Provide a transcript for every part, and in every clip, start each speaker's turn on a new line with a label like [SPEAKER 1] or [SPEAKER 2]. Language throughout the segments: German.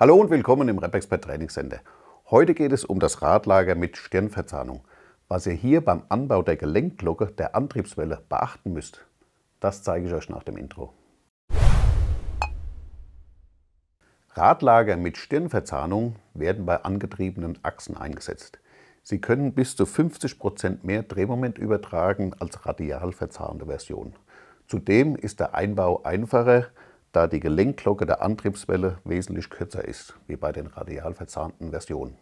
[SPEAKER 1] Hallo und willkommen im RepExpert Trainingscenter. Heute geht es um das Radlager mit Stirnverzahnung. Was ihr hier beim Anbau der Gelenkglocke der Antriebswelle beachten müsst, das zeige ich euch nach dem Intro. Radlager mit Stirnverzahnung werden bei angetriebenen Achsen eingesetzt. Sie können bis zu 50% Prozent mehr Drehmoment übertragen als radial verzahnte Version. Zudem ist der Einbau einfacher da die Gelenkglocke der Antriebswelle wesentlich kürzer ist, wie bei den radial verzahnten Versionen.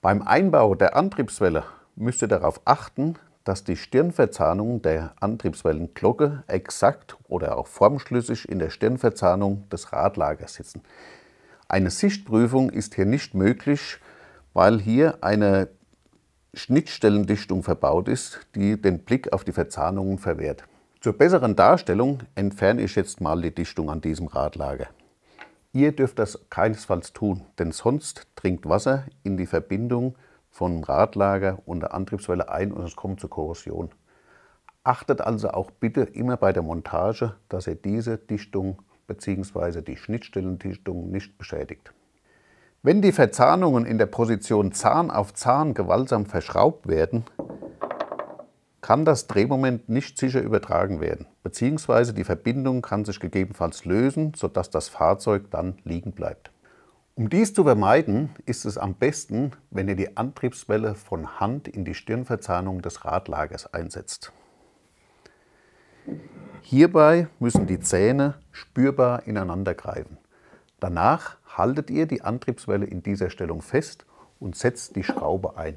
[SPEAKER 1] Beim Einbau der Antriebswelle müsst ihr darauf achten, dass die Stirnverzahnung der Antriebswellenglocke exakt oder auch formschlüssig in der Stirnverzahnung des Radlagers sitzen. Eine Sichtprüfung ist hier nicht möglich, weil hier eine Schnittstellendichtung verbaut ist, die den Blick auf die Verzahnungen verwehrt. Zur besseren Darstellung entferne ich jetzt mal die Dichtung an diesem Radlager. Ihr dürft das keinesfalls tun, denn sonst dringt Wasser in die Verbindung von Radlager und der Antriebswelle ein und es kommt zur Korrosion. Achtet also auch bitte immer bei der Montage, dass ihr diese Dichtung bzw. die Schnittstellendichtung nicht beschädigt. Wenn die Verzahnungen in der Position Zahn auf Zahn gewaltsam verschraubt werden, kann das Drehmoment nicht sicher übertragen werden, beziehungsweise die Verbindung kann sich gegebenenfalls lösen, sodass das Fahrzeug dann liegen bleibt. Um dies zu vermeiden, ist es am besten, wenn ihr die Antriebswelle von Hand in die Stirnverzahnung des Radlagers einsetzt. Hierbei müssen die Zähne spürbar ineinander greifen. Danach haltet ihr die Antriebswelle in dieser Stellung fest und setzt die Schraube ein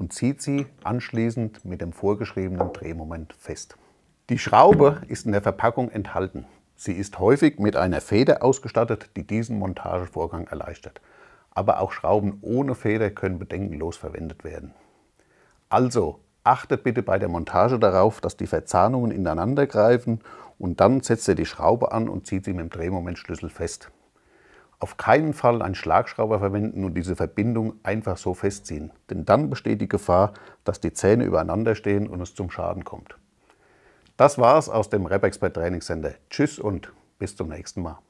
[SPEAKER 1] und zieht sie anschließend mit dem vorgeschriebenen Drehmoment fest. Die Schraube ist in der Verpackung enthalten. Sie ist häufig mit einer Feder ausgestattet, die diesen Montagevorgang erleichtert. Aber auch Schrauben ohne Feder können bedenkenlos verwendet werden. Also achtet bitte bei der Montage darauf, dass die Verzahnungen ineinander greifen und dann setzt ihr die Schraube an und zieht sie mit dem Drehmomentschlüssel fest auf keinen Fall einen Schlagschrauber verwenden und diese Verbindung einfach so festziehen. Denn dann besteht die Gefahr, dass die Zähne übereinander stehen und es zum Schaden kommt. Das war's aus dem Rap Training Center. Tschüss und bis zum nächsten Mal.